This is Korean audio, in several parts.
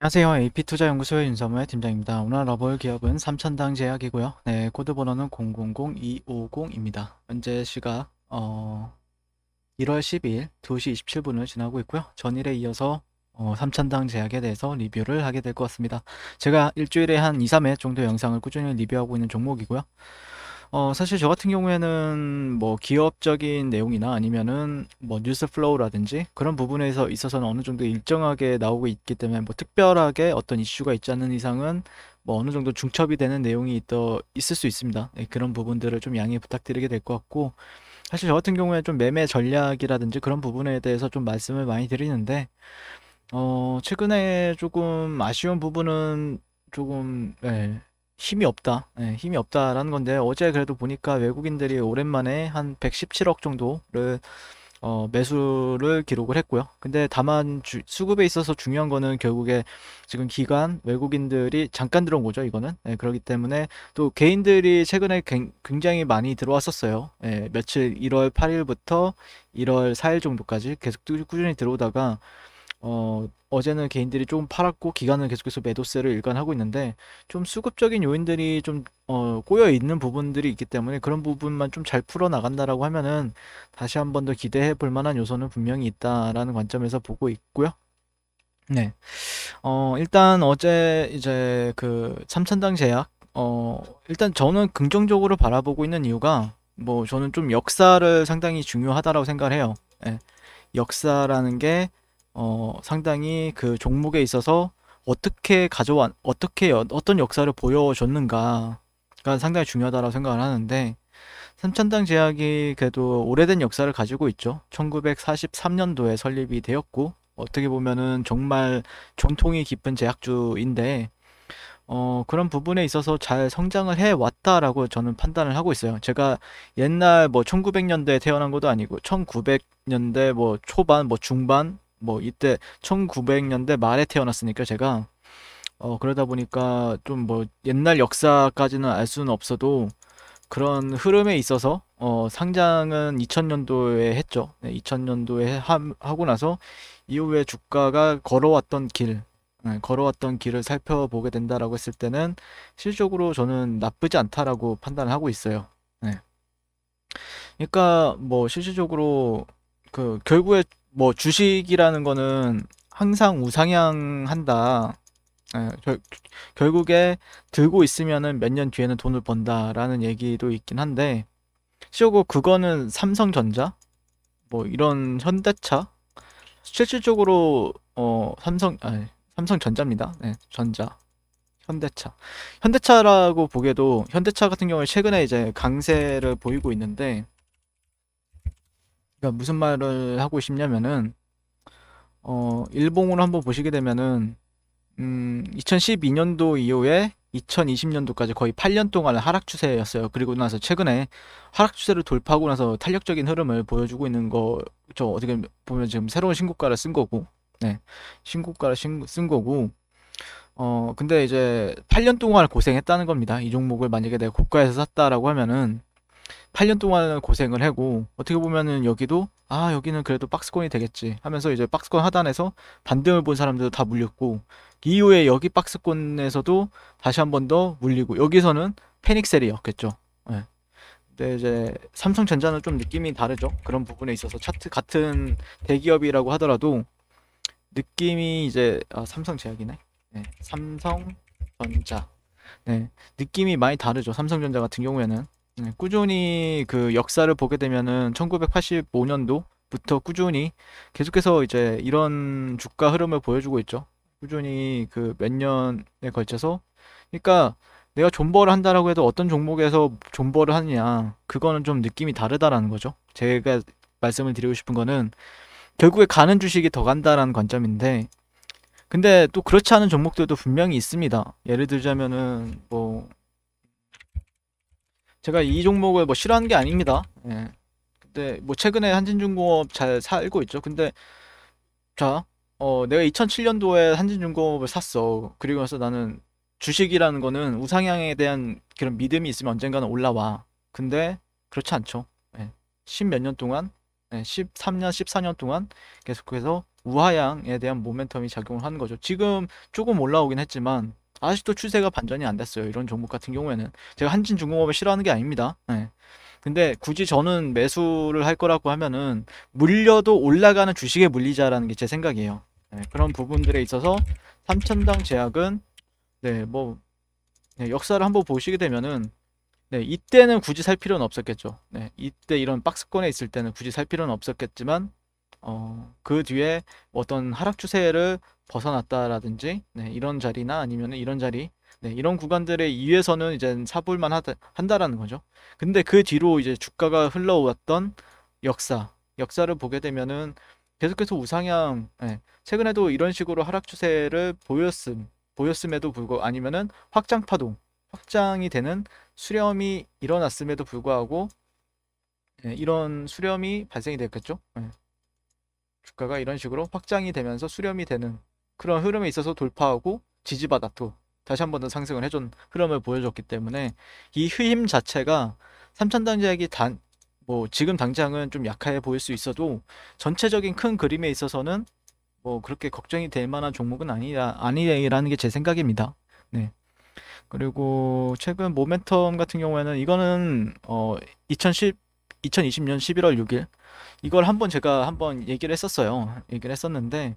안녕하세요. AP투자연구소의 윤서무의 팀장입니다. 오늘 알볼 기업은 삼천당 제약이고요. 네, 코드 번호는 000250입니다. 현재 시각 어, 1월 12일 2시 27분을 지나고 있고요. 전일에 이어서 어, 삼천당 제약에 대해서 리뷰를 하게 될 것 같습니다. 제가 일주일에 한 2, 3회 정도 영상을 꾸준히 리뷰하고 있는 종목이고요. 어, 사실 저 같은 경우에는 뭐 기업적인 내용이나 아니면은 뭐 뉴스 플로우라든지 그런 부분에서 있어서는 어느 정도 일정하게 나오고 있기 때문에 뭐 특별하게 어떤 이슈가 있지 않는 이상은 뭐 어느 정도 중첩이 되는 내용이 있 있을 수 있습니다. 네, 그런 부분들을 좀 양해 부탁드리게 될 것 같고 사실 저 같은 경우에 좀 매매 전략이라든지 그런 부분에 대해서 좀 말씀을 많이 드리는데 어, 최근에 조금 아쉬운 부분은 조금 예, 힘이 없다. 네, 힘이 없다라는 건데 어제 그래도 보니까 외국인들이 오랜만에 한 117억 정도를 어, 매수를 기록을 했고요. 근데 다만 주, 수급에 있어서 중요한 거는 결국에 지금 기관 외국인들이 잠깐 들어온 거죠. 이거는 예, 그렇기 때문에 또 개인들이 최근에 굉장히 많이 들어왔었어요. 예, 며칠 1월 8일부터 1월 4일 정도까지 계속 꾸준히 들어오다가 어, 어제는 개인들이 조금 팔았고 기간은 계속해서 매도세를 일관하고 있는데 좀 수급적인 요인들이 좀 어, 꼬여 있는 부분들이 있기 때문에 그런 부분만 좀 잘 풀어 나간다라고 하면은 다시 한 번 더 기대해 볼 만한 요소는 분명히 있다라는 관점에서 보고 있고요. 네. 어, 일단 어제 이제 그 삼천당 제약 어, 일단 저는 긍정적으로 바라보고 있는 이유가 뭐 저는 좀 역사를 상당히 중요하다라고 생각을 해요. 예. 역사라는 게 어, 상당히 그 종목에 있어서 어떻게 가져왔, 어떻게 어떤 역사를 보여줬는가가 상당히 중요하다고 생각을 하는데 삼천당 제약이 그래도 오래된 역사를 가지고 있죠. 1943년도에 설립이 되었고 어떻게 보면은 정말 전통이 깊은 제약주인데 어, 그런 부분에 있어서 잘 성장을 해왔다라고 저는 판단을 하고 있어요. 제가 옛날 뭐 1900년대에 태어난 것도 아니고 1900년대 뭐 초반 뭐 중반 뭐 이때 1900년대 말에 태어났으니까 제가 어 그러다 보니까 좀 뭐 옛날 역사까지는 알 수는 없어도 그런 흐름에 있어서 어 상장은 2000년도에 했죠. 네, 2000년도에 하, 고 나서 이후에 주가가 걸어왔던 길 네, 걸어왔던 길을 살펴보게 된다라고 했을 때는 실적으로 저는 나쁘지 않다라고 판단을 하고 있어요. 네. 그러니까 뭐 실질적으로 그 결국에 뭐 주식이라는 거는 항상 우상향한다. 예, 결, 결국에 들고 있으면은 몇 년 뒤에는 돈을 번다라는 얘기도 있긴 한데 시오고 그거는 삼성전자 뭐 이런 현대차 실질적으로 어 삼성 아니 삼성전자입니다. 네, 전자 현대차 현대차라고 보게도 현대차 같은 경우에 최근에 이제 강세를 보이고 있는데 그러니까 무슨 말을 하고 싶냐면은 어, 일봉으로 한번 보시게 되면은 음, 2012년도 이후에 2020년도까지 거의 8년 동안 하락 추세였어요. 그리고 나서 최근에 하락 추세를 돌파하고 나서 탄력적인 흐름을 보여주고 있는 거, 저 어떻게 보면 지금 새로운 신고가를 쓴 거고, 네, 신고가를 신, 쓴 거고, 어, 근데 이제 8년 동안 고생했다는 겁니다. 이 종목을 만약에 내가 고가에서 샀다라고 하면은 8년 동안 고생을 하고 어떻게 보면은 여기도 아 여기는 그래도 박스권이 되겠지 하면서 이제 박스권 하단에서 반등을 본 사람들도 다 물렸고 이후에 여기 박스권에서도 다시 한 번 더 물리고 여기서는 패닉셀이었겠죠. 네. 예. 근데 이제 삼성전자는 좀 느낌이 다르죠. 그런 부분에 있어서 차트 같은 대기업이라고 하더라도 느낌이 이제 아, 삼성제약이네. 네. 예, 삼성전자. 네. 느낌이 많이 다르죠. 삼성전자 같은 경우에는 네, 꾸준히 그 역사를 보게 되면은 1985년도부터 꾸준히 계속해서 이제 이런 주가 흐름을 보여주고 있죠. 꾸준히 그 몇 년에 걸쳐서 그러니까 내가 존버를 한다라고 해도 어떤 종목에서 존버를 하느냐 그거는 좀 느낌이 다르다라는 거죠. 제가 말씀을 드리고 싶은 거는 결국에 가는 주식이 더 간다라는 관점인데 근데 또 그렇지 않은 종목들도 분명히 있습니다. 예를 들자면은 뭐 제가 이 종목을 뭐 싫어하는 게 아닙니다. 예. 근데 뭐 최근에 한진중공업 잘 살고 있죠. 근데 자, 어, 내가 2007년도에 한진중공업을 샀어. 그리고 나서 나는 주식이라는 거는 우상향에 대한 그런 믿음이 있으면 언젠가는 올라와. 근데 그렇지 않죠. 예. 10 몇 년 동안, 예, 13년, 14년 동안 계속해서 우하향에 대한 모멘텀이 작용을 하는 거죠. 지금 조금 올라오긴 했지만 아직도 추세가 반전이 안 됐어요. 이런 종목 같은 경우에는 제가 한진중공업을 싫어하는 게 아닙니다. 네. 근데 굳이 저는 매수를 할 거라고 하면은 물려도 올라가는 주식에 물리자라는 게 제 생각이에요. 네. 그런 부분들에 있어서 삼천당 제약은 네, 뭐 네, 역사를 한번 보시게 되면은 네, 이때는 굳이 살 필요는 없었겠죠. 네, 이때 이런 박스권에 있을 때는 굳이 살 필요는 없었겠지만 어, 그 뒤에 뭐 어떤 하락 추세를 벗어났다라든지 네, 이런 자리나 아니면 이런 자리 네, 이런 구간들의 2에서는 이제 사볼만 하다, 한다라는 거죠. 근데 그 뒤로 이제 주가가 흘러왔던 역사, 역사를 보게 되면은 계속해서 우상향, 네, 최근에도 이런 식으로 하락 추세를 보였음, 보였음에도 불구하고 아니면은 확장 파동, 확장이 되는 수렴이 일어났음에도 불구하고 네, 이런 수렴이 발생이 됐겠죠. 네. 주가가 이런 식으로 확장이 되면서 수렴이 되는 그런 흐름에 있어서 돌파하고 지지받았고 다시 한 번 더 상승을 해준 흐름을 보여줬기 때문에 이휘임 자체가 3천 당지약이 단, 뭐 지금 당장은 좀 약해 보일 수 있어도 전체적인 큰 그림에 있어서는 뭐 그렇게 걱정이 될 만한 종목은 아니다, 아니라는 게 제 생각입니다. 네. 그리고 최근 모멘텀 같은 경우에는 이거는 어 2010, 2020년 11월 6일 이걸 한번 제가 한번 얘기를 했었어요. 얘기를 했었는데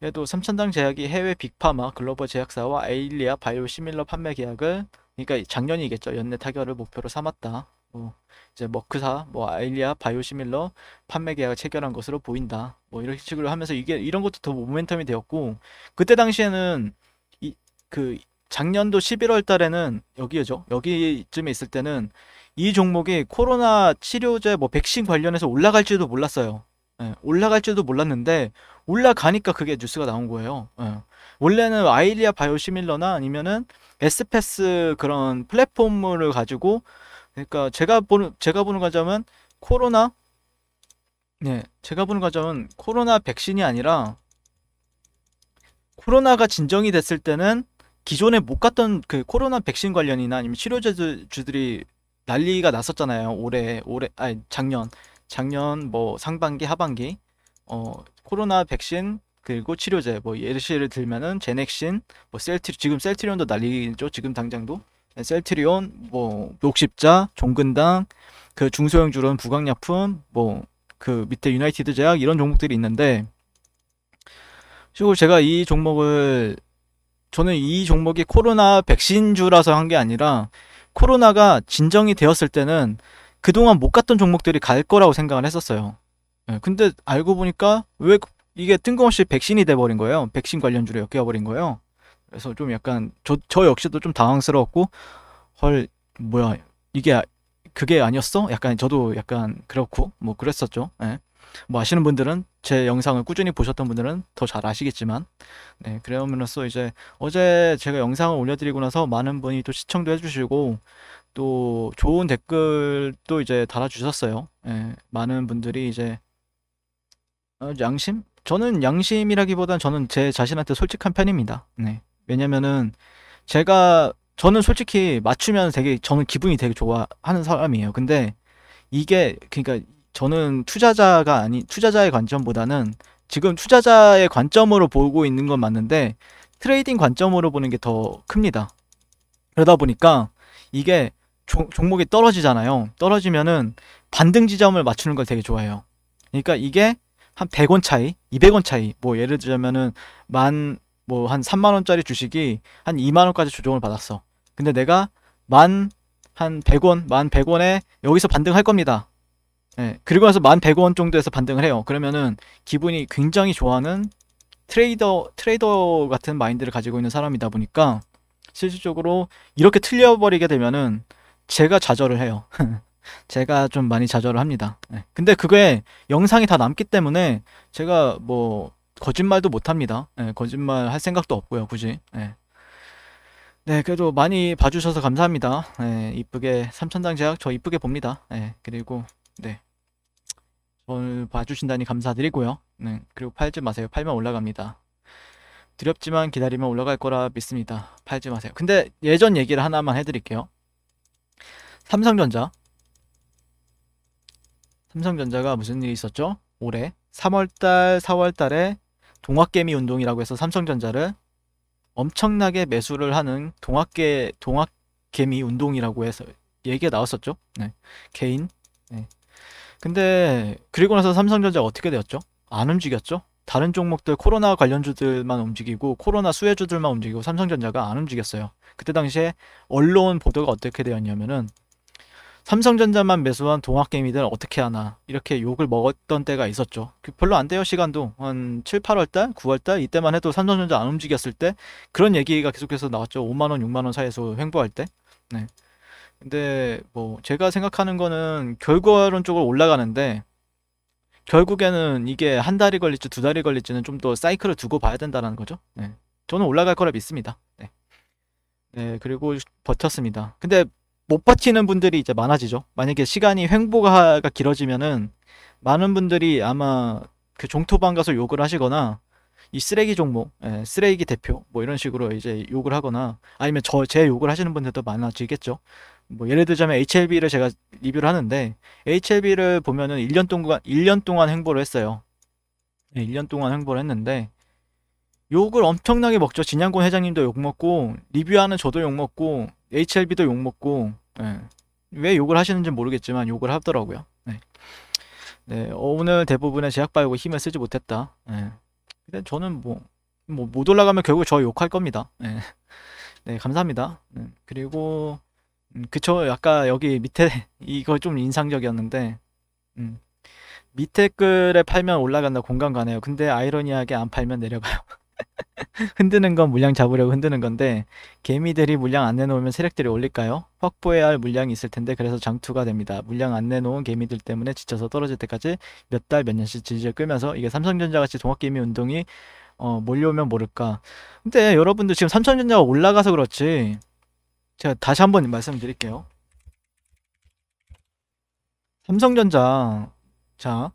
그래도 삼천당 제약이 해외 빅파마 글로벌 제약사와 에일리아 바이오 시밀러 판매 계약을 그러니까 작년이겠죠. 연내 타결을 목표로 삼았다. 뭐 이제 머크사, 뭐 에일리아 바이오 시밀러 판매 계약을 체결한 것으로 보인다. 뭐 이런 식으로 하면서 이게 이런 것도 더 모멘텀이 되었고 그때 당시에는 이 그 작년도 11월 달에는 여기죠. 여기쯤에 있을 때는 이 종목이 코로나 치료제 뭐 백신 관련해서 올라갈지도 몰랐어요. 예, 올라갈지도 몰랐는데 올라가니까 그게 뉴스가 나온 거예요. 예. 원래는 아이리아 바이오시밀러나 아니면은 에스패스 그런 플랫폼을 가지고 그러니까 제가 보는 제가 보는 관점은 코로나 네 제가 보는 관점은 코로나 백신이 아니라 코로나가 진정이 됐을 때는 기존에 못 갔던 그 코로나 백신 관련이나 아니면 치료제들이 주 난리가 났었잖아요. 올해 올해 아니 작년 작년 뭐 상반기 하반기 어 코로나 백신 그리고 치료제 뭐 예시를 들면은 제넥신 뭐 셀트 지금 셀트리온도 난리죠. 지금 당장도 셀트리온 뭐 녹십자 종근당 그 중소형 주론 부강약품 뭐 그 밑에 유나이티드 제약 이런 종목들이 있는데 그리고 제가 이 종목을 저는 이 종목이 코로나 백신주라서 한 게 아니라 코로나가 진정이 되었을 때는 그동안 못 갔던 종목들이 갈 거라고 생각을 했었어요. 예, 근데 알고 보니까 왜 이게 뜬금없이 백신이 돼버린 거예요. 백신 관련주로 엮여버린 거예요. 그래서 좀 약간 저, 저 역시도 좀 당황스러웠고 헐 뭐야 이게 아, 그게 아니었어? 약간 저도 약간 그렇고 뭐 그랬었죠. 예. 뭐 아시는 분들은 제 영상을 꾸준히 보셨던 분들은 더 잘 아시겠지만 네 그러면서 이제 어제 제가 영상을 올려드리고 나서 많은 분이 또 시청도 해주시고 또 좋은 댓글도 이제 달아주셨어요. 네, 많은 분들이 이제 어, 양심? 저는 양심이라기보단 저는 제 자신한테 솔직한 편입니다. 네. 왜냐면은 제가 저는 솔직히 맞추면 되게 저는 기분이 되게 좋아하는 사람이에요. 근데 이게 그러니까 저는 투자자가 아니 투자자의 관점보다는 지금 투자자의 관점으로 보고 있는 건 맞는데 트레이딩 관점으로 보는 게 더 큽니다. 그러다 보니까 이게 조, 종목이 떨어지잖아요. 떨어지면은 반등 지점을 맞추는 걸 되게 좋아해요. 그러니까 이게 한 100원 차이, 200원 차이. 뭐 예를 들자면은 만 뭐 한 3만 원짜리 주식이 한 2만 원까지 조정을 받았어. 근데 내가 만 한 100원, 만 100원에 여기서 반등할 겁니다. 예, 그리고 나서 11,100원 정도에서 반등을 해요. 그러면은 기분이 굉장히 좋아하는 트레이더 트레이더 같은 마인드를 가지고 있는 사람이다 보니까 실질적으로 이렇게 틀려버리게 되면은 제가 좌절을 해요. 제가 좀 많이 좌절을 합니다. 예. 근데 그게 영상이 다 남기 때문에 제가 뭐 거짓말도 못 합니다. 예, 거짓말 할 생각도 없고요, 굳이. 예. 네, 그래도 많이 봐주셔서 감사합니다. 예, 이쁘게 삼천당 제약 저 이쁘게 봅니다. 예, 그리고 네. 오늘 봐주신다니 감사드리고요. 네. 그리고 팔지 마세요. 팔면 올라갑니다. 두렵지만 기다리면 올라갈 거라 믿습니다. 팔지 마세요. 근데 예전 얘기를 하나만 해드릴게요. 삼성전자. 삼성전자가 무슨 일이 있었죠? 올해 3월달, 4월달에 동학개미 운동이라고 해서 삼성전자를 엄청나게 매수를 하는 동학개 동학개미 운동이라고 해서 얘기가 나왔었죠. 네. 개인 네. 근데 그리고 나서 삼성전자가 어떻게 되었죠? 안 움직였죠? 다른 종목들 코로나 관련주들만 움직이고 코로나 수혜주들만 움직이고 삼성전자가 안 움직였어요. 그때 당시에 언론 보도가 어떻게 되었냐면은 삼성전자만 매수한 동학개미들 어떻게 하나 이렇게 욕을 먹었던 때가 있었죠 그 별로 안 돼요 시간도 한 7, 8월달 9월달 이때만 해도 삼성전자 안 움직였을 때 그런 얘기가 계속해서 나왔죠 5만원 6만원 사이에서 횡보할 때 네. 근데 뭐 제가 생각하는 거는 결과론적으로 올라가는데 결국에는 이게 한 달이 걸릴지 두 달이 걸릴지는 좀 더 사이클을 두고 봐야 된다는 거죠. 네. 저는 올라갈 거라 믿습니다. 네. 네, 그리고 버텼습니다. 근데 못 버티는 분들이 이제 많아지죠. 만약에 시간이 횡보가 길어지면은 많은 분들이 아마 그 종토방 가서 욕을 하시거나 이 쓰레기 종목, 예, 쓰레기 대표 뭐 이런 식으로 이제 욕을 하거나 아니면 저 제 욕을 하시는 분들도 많아지겠죠. 뭐 예를 들자면 HLB를 제가 리뷰를 하는데 HLB를 보면은 1년 동안 1년 동안 행보를 했어요. 네, 1년 동안 행보를 했는데 욕을 엄청나게 먹죠. 진양곤 회장님도 욕 먹고 리뷰하는 저도 욕 먹고 HLB도 욕 먹고 네. 왜 욕을 하시는지 모르겠지만 욕을 하더라고요. 네. 네, 어, 오늘 대부분의 제약바고 힘을 쓰지 못했다. 네. 근데 저는 뭐, 뭐못 올라가면 결국 저 욕할 겁니다. 네, 네 감사합니다. 네. 그리고 음, 그쵸. 아까 여기 밑에 이거 좀 인상적이었는데 음. 밑에 글에 팔면 올라간다 공감 가네요. 근데 아이러니하게 안 팔면 내려가요. 흔드는 건 물량 잡으려고 흔드는 건데 개미들이 물량 안 내놓으면 세력들이 올릴까요? 확보해야 할 물량이 있을 텐데 그래서 장투가 됩니다. 물량 안 내놓은 개미들 때문에 지쳐서 떨어질 때까지 몇 달 몇 년씩 질질 끌면서 이게 삼성전자같이 동학개미 운동이 어, 몰려오면 모를까. 근데 여러분들 지금 삼성전자가 올라가서 그렇지 제가 다시 한 번 말씀드릴게요. 삼성전자 자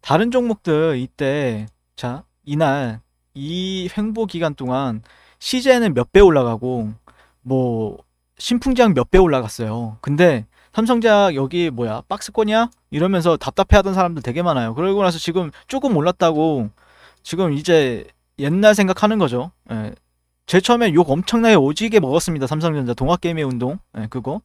다른 종목들 이때 자 이날 이 횡보 기간 동안 시제는 몇 배 올라가고 뭐 신풍장 몇 배 올라갔어요. 근데 삼성자 여기 뭐야 박스권이야 이러면서 답답해하던 사람들 되게 많아요. 그러고 나서 지금 조금 올랐다고 지금 이제 옛날 생각하는 거죠. 예, 제일 처음에 욕 엄청나게 오지게 먹었습니다. 삼성전자 동학개미 운동. 네, 그거.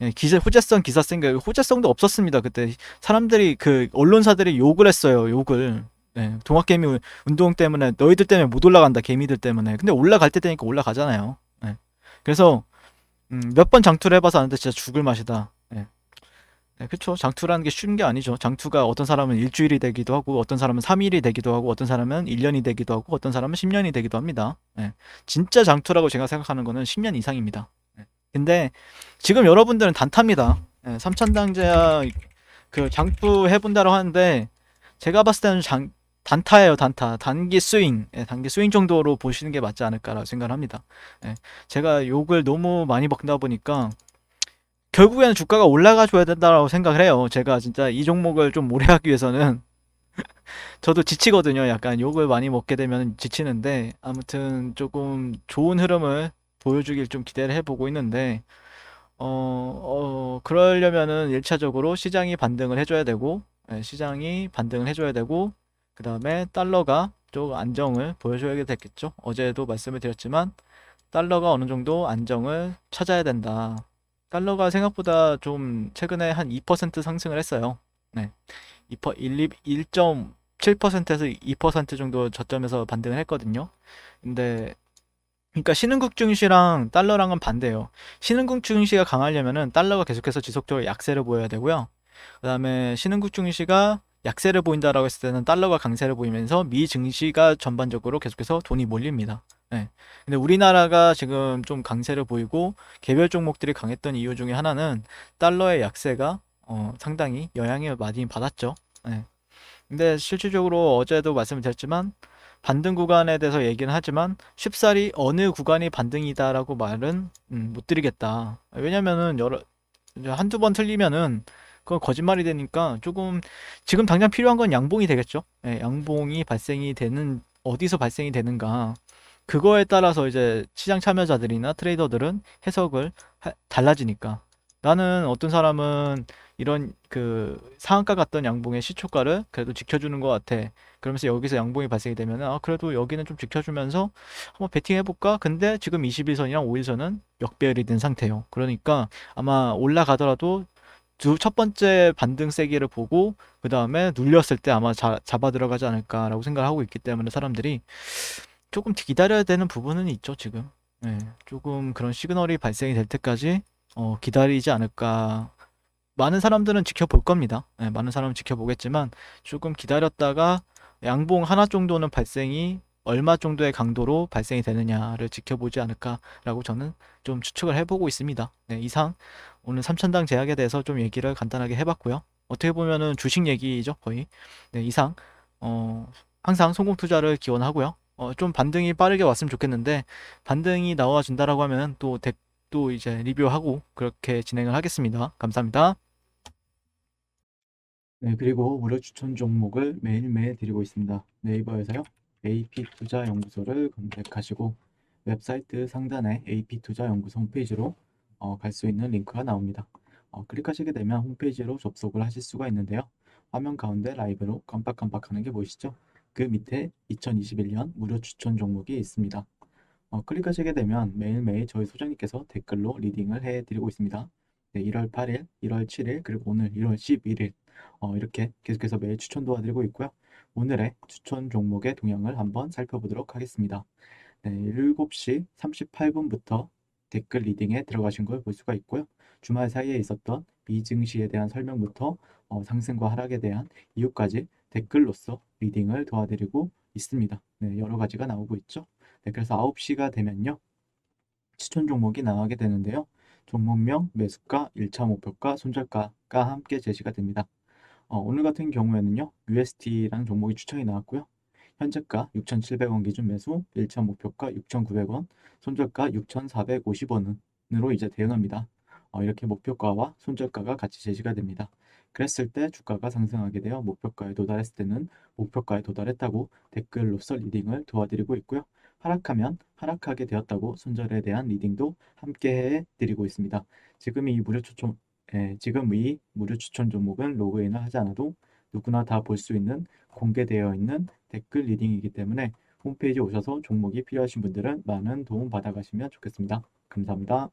예, 기자 호재성 기사 쓴게 호재성도 없었습니다. 그때 사람들이 그 언론사들이 욕을 했어요. 욕을. 예, 동학개미 운동 때문에 너희들 때문에 못 올라간다. 개미들 때문에. 근데 올라갈 때 되니까 올라가잖아요. 예. 그래서 음, 몇 번 장투를 해봐서 아는데 진짜 죽을 맛이다. 네, 그렇죠. 장투라는 게 쉬운 게 아니죠. 장투가 어떤 사람은 일주일이 되기도 하고 어떤 사람은 3일이 되기도 하고 어떤 사람은 1년이 되기도 하고 어떤 사람은 10년이 되기도 합니다. 네. 진짜 장투라고 제가 생각하는 거는 10년 이상입니다. 네. 근데 지금 여러분들은 단타입니다. 네, 삼천당제야 그 장투 해본다고 하는데 제가 봤을 때는 장, 단타예요 단타 단기 스윙 예, 단기 스윙 정도로 보시는 게 맞지 않을까라고 생각합니다 예, 네, 제가 욕을 너무 많이 먹다 보니까 결국에는 주가가 올라가 줘야 된다라고 생각을 해요. 제가 진짜 이 종목을 좀 오래 하기 위해서는 저도 지치거든요. 약간 욕을 많이 먹게 되면 지치는데 아무튼 조금 좋은 흐름을 보여주길 좀 기대를 해보고 있는데 어, 어 그러려면은 1차적으로 시장이 반등을 해줘야 되고 예, 시장이 반등을 해줘야 되고 그 다음에 달러가 좀 안정을 보여줘야 되겠죠. 어제도 말씀을 드렸지만 달러가 어느 정도 안정을 찾아야 된다. 달러가 생각보다 좀 최근에 한 2% 상승을 했어요. 네. 1.7%에서 2% 정도 저점에서 반등을 했거든요. 근데 그러니까 신흥국 증시랑 달러랑은 반대예요. 신흥국 증시가 강하려면은 달러가 계속해서 지속적으로 약세를 보여야 되고요. 그다음에 신흥국 증시가 약세를 보인다라고 했을 때는 달러가 강세를 보이면서 미 증시가 전반적으로 계속해서 돈이 몰립니다. 네. 근데 우리나라가 지금 좀 강세를 보이고 개별 종목들이 강했던 이유 중에 하나는 달러의 약세가 어, 상당히 영향을 많이 받았죠. 네. 근데 실질적으로 어제도 말씀드렸지만 반등 구간에 대해서 얘기는 하지만 쉽사리 어느 구간이 반등이다라고 말은 음, 못 드리겠다. 왜냐면은 여러 한두 번 틀리면은 그건 거짓말이 되니까 조금 지금 당장 필요한 건 양봉이 되겠죠. 예, 양봉이 발생이 되는 어디서 발생이 되는가 그거에 따라서 이제 시장 참여자들이나 트레이더들은 해석을 하, 달라지니까 나는 어떤 사람은 이런 그 상한가 갔던 양봉의 시초가를 그래도 지켜주는 것 같아. 그러면서 여기서 양봉이 발생이 되면 아 그래도 여기는 좀 지켜주면서 한번 베팅 해볼까? 근데 지금 21선이랑 5일선은 역배열이 된 상태예요. 그러니까 아마 올라가더라도 두 첫 번째 반등 세기를 보고 그 다음에 눌렸을 때 아마 자, 잡아 들어가지 않을까라고 생각을 하고 있기 때문에 사람들이 조금 기다려야 되는 부분은 있죠 지금 네, 조금 그런 시그널이 발생이 될 때까지 어, 기다리지 않을까 많은 사람들은 지켜볼 겁니다 네, 많은 사람은 지켜보겠지만 조금 기다렸다가 양봉 하나 정도는 발생이 얼마 정도의 강도로 발생이 되느냐를 지켜보지 않을까라고 저는 좀 추측을 해보고 있습니다. 네, 이상 오늘 삼천당 제약에 대해서 좀 얘기를 간단하게 해봤고요. 어떻게 보면은 주식 얘기죠 거의. 네, 이상 어, 항상 성공 투자를 기원하고요. 어, 좀 반등이 빠르게 왔으면 좋겠는데 반등이 나와준다라고 하면 또 덱, 또 이제 리뷰하고 그렇게 진행을 하겠습니다. 감사합니다. 네, 그리고 무료 추천 종목을 매일매일 드리고 있습니다. 네이버에서요. AP투자연구소를 검색하시고 웹사이트 상단에 AP투자연구소 홈페이지로 어, 갈수 있는 링크가 나옵니다. 어, 클릭하시게 되면 홈페이지로 접속을 하실 수가 있는데요. 화면 가운데 라이브로 깜빡깜빡하는 게 보이시죠? 그 밑에 2021년 무료 추천 종목이 있습니다. 어, 클릭하시게 되면 매일매일 저희 소장님께서 댓글로 리딩을 해드리고 있습니다. 네, 1월 8일, 1월 7일, 그리고 오늘 1월 11일 어, 이렇게 계속해서 매일 추천 도와드리고 있고요. 오늘의 추천 종목의 동향을 한번 살펴보도록 하겠습니다. 네, 7시 38분부터 댓글 리딩에 들어가신 걸 볼 수가 있고요. 주말 사이에 있었던 미증시에 대한 설명부터 어, 상승과 하락에 대한 이유까지 댓글로서 리딩을 도와드리고 있습니다. 네, 여러 가지가 나오고 있죠. 네, 그래서 9시가 되면요. 추천 종목이 나가게 되는데요. 종목명, 매수가, 1차 목표가, 손절가가 함께 제시가 됩니다. 어, 오늘 같은 경우에는요. UST라는 종목이 추천이 나왔고요. 현재가 6,700원 기준 매수, 1차 목표가 6,900원, 손절가 6,450원으로 이제 대응합니다. 어, 이렇게 목표가와 손절가가 같이 제시가 됩니다. 그랬을 때 주가가 상승하게 되어 목표가에 도달했을 때는 목표가에 도달했다고 댓글로서 리딩을 도와드리고 있고요. 하락하면 하락하게 되었다고 손절에 대한 리딩도 함께 해드리고 있습니다. 지금 이 무료 추천 예, 지금 이 무료 추천 종목은 로그인을 하지 않아도 누구나 다 볼 수 있는 공개되어 있는 댓글 리딩이기 때문에 홈페이지 오셔서 종목이 필요하신 분들은 많은 도움 받아가시면 좋겠습니다. 감사합니다.